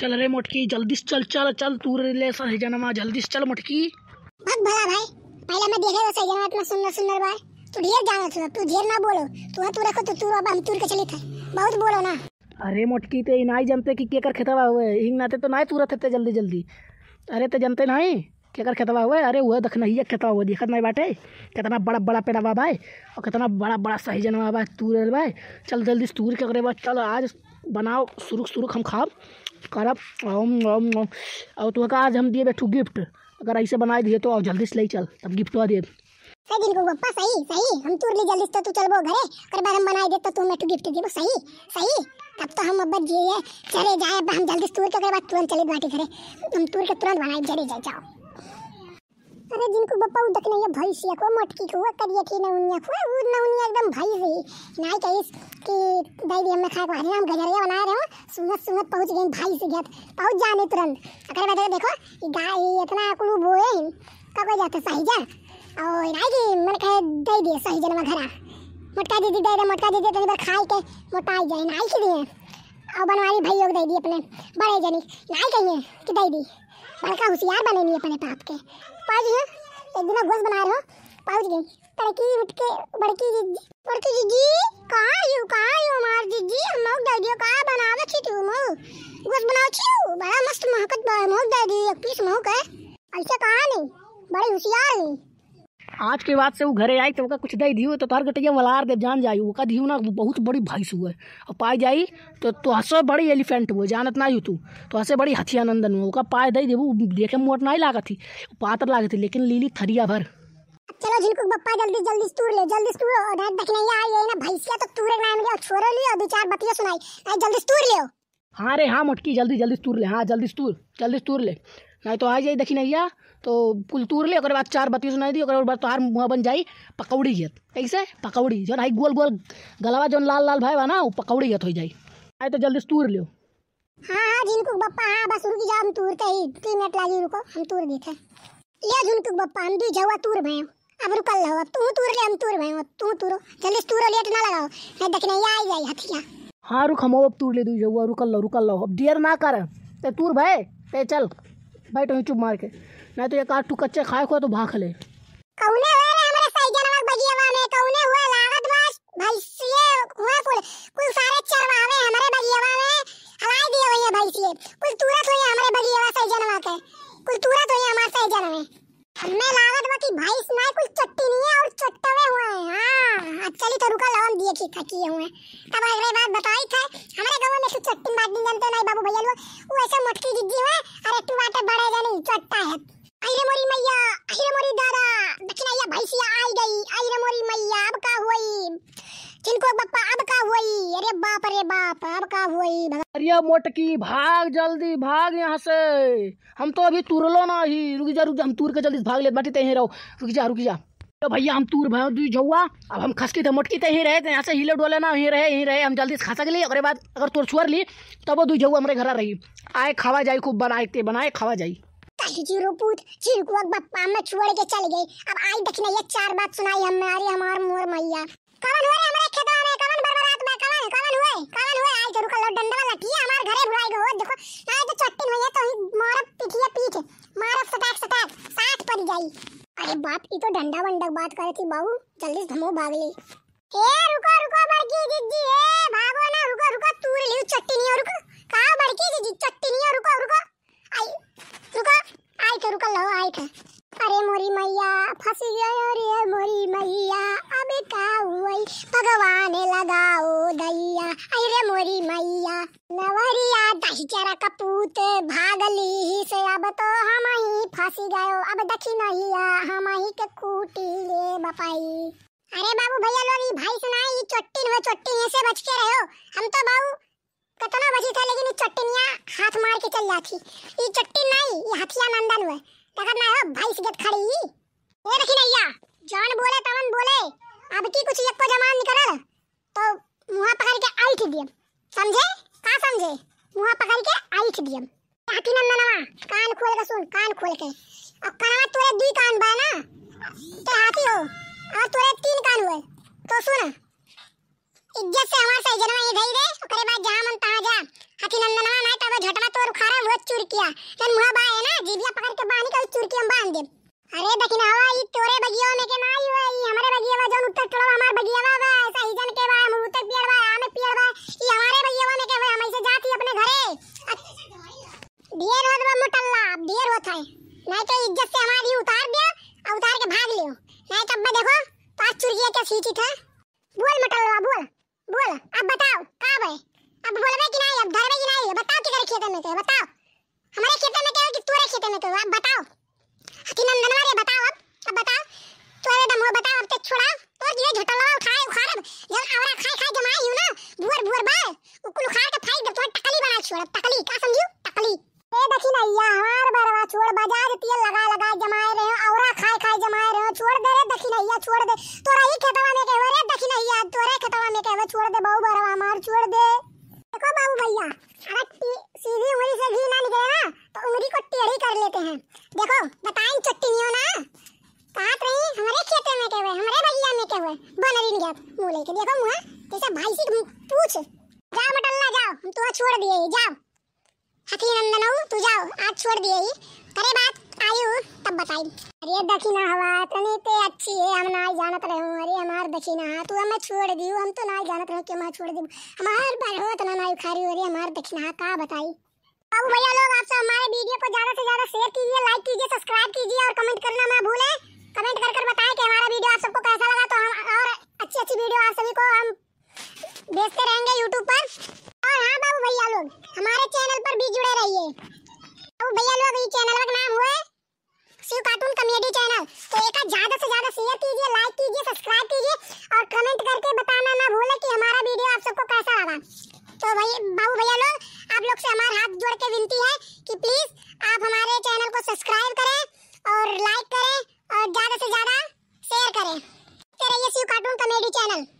चल रे मोटकी जल्दी से चल चल चल तू रिलेशन है जनमा जल्दी से चल मोटकी भाग भला भाई पहले मैं देखे वैसे जना इतना सुंदर सुंदर भाई तू ढेर जाना तू तू ढेर ना बोलो तू हाँ, तू रखो तो तू अब हम तूर के चले थे बहुत बोलो ना अरे मोटकी ते नाई जमते कि केकर खेतवा हुए हिंग नाते तो नाई तूरत थे जल्दी जल्दी अरे ते जनते नहीं केकर खेतवा हुए अरे वह दखना ही खेतवा हुआ देखत नहीं बाटे कितना बड़ा बड़ा पेड़वा भाई और कितना बड़ा बड़ा सही जनवा बाबा तूर भाई चल जल्दी तूर के करे चल आज बनाओ सुरुख सुरुख हम खाब करब ओम ओम ओम और तो आज हम दिए बैठू गिफ्ट अगर ऐसे बनाए दिए तो और जल्दी से ले चल तब गिफ्ट दे सही दिन को पप्पा सही सही हम तोर ले जल्दी से तो तू चलबो घरे कर बार हम बनाए दे तो तू मेटू गिफ्ट देबो सही सही तब तो हम अब जी चले जाए हम जल्दी से तोर के बाद तुरंत चले बाटी घरे हम तोर के तुरंत बनाए जरे जाए जाओ अरे जिनको बप्पा उदक नहीं है भैंसिया को मटकी को करिया की नौनिया को वो नौनिया एकदम भाई ही नाई कहिस कि दाई हम खाए को हम गजरिया बना रहे हो सुनत सुनत पहुंच गए भाई से गया पहुंच जाने तुरंत अगर बैठे देखो ये गाय इतना कुलू बोए कब जाते सही जा और नाई की मन कहे दे दिए सहीजन में घरा मटका दे दी दे दे मटका दे दे तो खाई के मोटा आ जाए नाई की दिए और बनवारी भाई लोग दे दी अपने बड़े जनी नाई कहिए कि दे दी बड़का होशियार बने नहीं अपने पाप के पाजी है एक दिन घोष बना रहे हो पाउच गई तड़की उठके बड़की जीजी बड़की जीजी कहाँ यू कहाँ यू हमार जीजी हम लोग दादी का बनावे छी तू मऊ घोष बनाओ छी बड़ा मस्त महकत मऊ दादी एक पीस मऊ का ऐसा कहाँ नहीं बड़े होशियार है आज के बाद से वो घरे आई तो वो कुछ दही दियो तो तोहर गटैया मलार दे जान जाई वो का दियो ना बहुत बड़ी भैंस हुए और पाए जाई तो तो हसो बड़ी एलिफेंट हुए जानत ना तू तो हसे बड़ी हथिया नंदन हुए ओका पाए दही देबू देखे मोट नहीं लागत थी पातर लागत थी लेकिन लीली थरिया भर चलो जिनको बप्पा जल्दी जल्दी तूर ले जल्दी तूर और देखनैया आई है ना भैंसिया तो तूरे नाम लियो छोरो लियो दो चार बतिया सुनाई जल्दी तूर लियो हाँ रे हाँ मटकी जल्दी जल्दी तूर ले हाँ जल्दी तूर जल्दी तूर ले नहीं तो आ जाए देखी नैया तो कुल तूर ले बाद चार बत्ती सुना दी और बार तुहार तो मुँह बन जाई पकौड़ी गेत ऐसे पकौड़ी जो आई गोल गोल गलावा जो लाल लाल भाई बा ना वो पकौड़ी गेत हो जाए आए तो जल्दी से तूर लियो हाँ जिनको बप्पा हाँ बस रुक जाओ हम तूर तूरते ही तीन मिनट लगी रुको हम तूर गए थे ये झुनकु बप्पा हम दुई जवा तूर भाई अब रुकल रहो अब तू तूर ले हम तूर भाई तू तूरो जल्दी से तूरो लेट ना लगाओ नहीं देखने आ जाई हथिया हाँ रुक हम अब तूर ले दुई जवा रुकल रहो रुकल रहो अब देर ना कर ते तूर भाई ते चल भाई तो चुप मार के नहीं तो ये आठ तू कच्चे खाए हुआ तो भाग ले कौने हुए रे हमारे सैजनवा बगियावा में कौने हुए लागत बास भैंसिए हुआ कुल कुल सारे चरवावे हमारे बगियावा में हलाई दिए हुए है भैंसिए कुल तुरत हुई हमारे बगियावा सैजनवा के कुल तुरत हुई हमारे सैजन में हमें लागत बा कि भाई इसमें कुछ चट्टी नहीं है और चट्टवे हुए हैं हां अच्छा चली तो रुका लवन दिए की थकी हुए तब अगले बात बताई था हमारे गांव में तो चट्टी बात नहीं जानते नहीं बाबू भैया लोग वो ऐसे मटकी जिज्जी हुए अरे तू बात बड़े जानी चट्टा है अरे मोरी मैया अरे मोरी दादा दक्षिणैया भैंसिया आई गई अरे मोरी मैया अब का हुई चिनको बप्पा अब का होई अरे बाप अरे बाप अब का होई अरे मोटकी भाग जल्दी भाग यहाँ से हम तो अभी तुर लो ना ही रुक जा रुक जा हम तुर के जल्दी भाग ले बाटी तही रहो रुक जा रुक जा तो भैया हम तूर भाग दी जौआ अब हम खसके थे मोटकी तो यहीं रहे थे यहाँ से हिले डोले ना यहीं रहे यहीं रहे हम जल्दी से खसक लिए अगर बाद अगर तोर छुअर ली तब वो दुई जौआ हमारे घर रही आए खावा जाई खूब बनाए ते बनाए खावा जाई जीरो पूत चिरकुआ बप्पा में छोड़ के चल गई अब आई देखने ये चार बात सुनाई हमारी हमार मोर मैया कवन होए हमरे खेतवा में कवन बर्बाद बा कवन कवन होए कवन होए आज जरूर कल डंडा वाला टिया हमार घरे भुआई गो देखो आज तो चट्टी होई तो मार पीठिया पीठ मार सटाक सटाक साथ पड़ जाई अरे बाप ई तो डंडा वंडा बात करे थी बाबू जल्दी से धमो भाग ले ए रुक गोरी मैया नवरिया दहीचरा कपूत भागली से अब तो हम ही फांसी गयो अब दखी नहिया हम ही के कूटी ले बपाई अरे बाबू भैया लोग भाई सुनाए ये चट्टी वो चट्टी ऐसे बच के रहो हम तो बाबू कतना बची था लेकिन ये चट्टिनिया हाथ मार के चल जाती ये चट्टी नहीं ये हथिया नंदन हुए तखत ना हो भाई से गत खड़ी ये रखी नैया जान बोले तमन बोले अब की कुछ एक को जमान निकल तो मुहा पकड़ के आई थी दिया समझे का समझे मुँह पकड़ के आइठ दियम आकी नवा कान खोल के सुन कान खोल के अब कनवा तोरे दी कान बा ना तो हाथी हो और तोरे तीन कान हुए तो सुन इज्जत से हमार सही जनवा ये धई दे ओकरे बाद जहां मन तहां जा हाथी नंदनवा ना तब तो झटना तोर खारा वो चुर किया जन मुहा बा है ना जीभिया पकड़ के बानी का चुर के बांध दे अरे दखिनावा ई तोरे बगियो में के नाई हुए है नहीं तो इज्जत से हमारी उतार दिया और उतार के भाग लियो नहीं तब तो अब्बा देखो पास चुरिया क्या सीटी था बोल मटलवा बोल बोल अब बताओ का है अब बोलबे कि नहीं अब धरबे कि नहीं बताओ किधर खेत में थे बताओ हमारे खेत में क्या कि तोरे खेत में तो अब बताओ अति नंदनवा रे बताओ अब अब बताओ तोरे दम हो तो बताओ अब तक तो छोड़ा तो ये झटलवा उठाए उखाड़ जल आवरा खाए खाए जमाई यू ना बुअर बुअर बा उकुल उखाड़ के फाई दे तो टकली बना छोड़ टकली का समझियो छोड़ दिए जाओ हथी नंदनऊ तू जाओ आज छोड़ दिए करे बात आयु तब बताई अरे दखिना हवा तनी ते अच्छी है हम ना जानत रहो अरे हमार हाँ तू हमें छोड़ दियो हम तो ना जानत रहो क्यों मैं छोड़ दियो हमार बार हो तो ना खारी अरे हमार हाँ का बताई अब भैया लोग आपसे हमारे वीडियो को ज्यादा से ज्यादा शेयर कीजिए लाइक कीजिए सब्सक्राइब कीजिए और कमेंट करना ना भूले कमेंट कर कर बताए कि हमारा वीडियो आप सबको कैसा लगा तो हम और अच्छी अच्छी वीडियो आप सभी को हम भेजते रहेंगे यूट्यूब पर भैया लोग हमारे चैनल पर भी जुड़े रहिए अब भैया लोग ये चैनल का नाम हुआ शिव कार्टून कॉमेडी चैनल तो एक ज्यादा से ज्यादा शेयर कीजिए लाइक कीजिए सब्सक्राइब कीजिए और कमेंट करके बताना ना भूले कि हमारा वीडियो आप सबको कैसा लगा तो भाई बाबू भैया लोग आप लोग से हमारा हाथ जोड़ के विनती है कि प्लीज आप हमारे चैनल को सब्सक्राइब करें और लाइक करें और ज्यादा से ज्यादा शेयर करें रहिए शिव कार्टून कॉमेडी चैनल